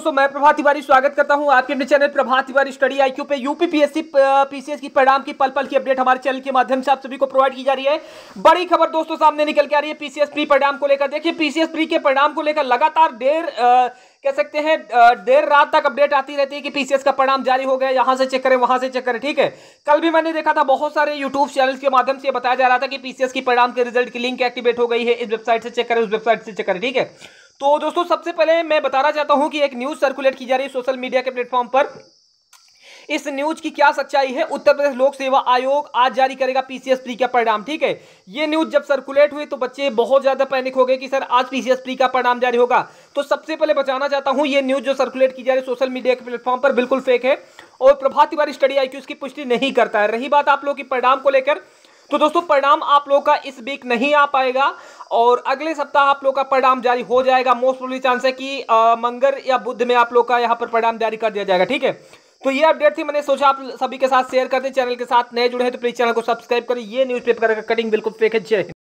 दोस्तों मैं प्रभात तिवारी स्वागत करता हूं आपके अपने channel Prabhat Tiwari study IQ पे यूपीपीएससी पीसीएस की परिणाम की पल पल की अपडेट हमारे चैनल के माध्यम से आप सभी को प्रोवाइड की जा रही है बड़ी खबर दोस्तों सामने निकल के आ रही है पीसीएस प्री परिणाम को लेकर देखिए पीसीएस प्री के परिणाम को लेकर लगातार देर कह सकते हैं देर रात तक अपडेट आती रहती है कि पीसीएस का परिणाम जारी हो गया यहां से चेक करें वहां से चेक करें ठीक है कल भी मैंने देखा था बहुत सारे यूट्यूब चैनल के माध्यम से बताया जा रहा था कि पीसीएस की परिणाम के रिजल्ट की लिंक एक्टिवेट हो गई है इस वेबसाइट से चेक करें उस वेबसाइट से चेक करें ठीक है तो दोस्तों सबसे पहले मैं बताना चाहता हूं कि एक न्यूज़ सर्कुलेट की जा रही है सोशल मीडिया के प्लेटफॉर्म पर इस न्यूज की क्या सच्चाई है उत्तर प्रदेश लोक सेवा आयोग आज जारी करेगा पीसीएस प्री का परिणाम ठीक है ये न्यूज जब सर्कुलेट हुई तो बच्चे बहुत ज्यादा पैनिक हो गए कि सर आज पीसीएस प्री का परिणाम जारी होगा तो सबसे पहले बताना चाहता हूं ये न्यूज जो सर्कुलेट की जा रही है सोशल मीडिया के प्लेटफॉर्म पर बिल्कुल फेक है और प्रभात तिवारी स्टडी आई इसकी पुष्टि नहीं करता है रही बात आप लोग की परिणाम को लेकर तो दोस्तों परिणाम आप लोग का इस वीक नहीं आ पाएगा और अगले सप्ताह आप लोग का परिणाम जारी हो जाएगा मोस्ट प्रोबली चांस है कि मंगल या बुद्ध में आप लोग का यहाँ पर परिणाम जारी कर दिया जाएगा ठीक है तो ये अपडेट थी मैंने सोचा आप सभी के साथ शेयर कर दें चैनल के साथ नए जुड़े हैं तो प्लीज चैनल को सब्सक्राइब करें ये न्यूज़पेपर का कटिंग बिल्कुल फेक है जय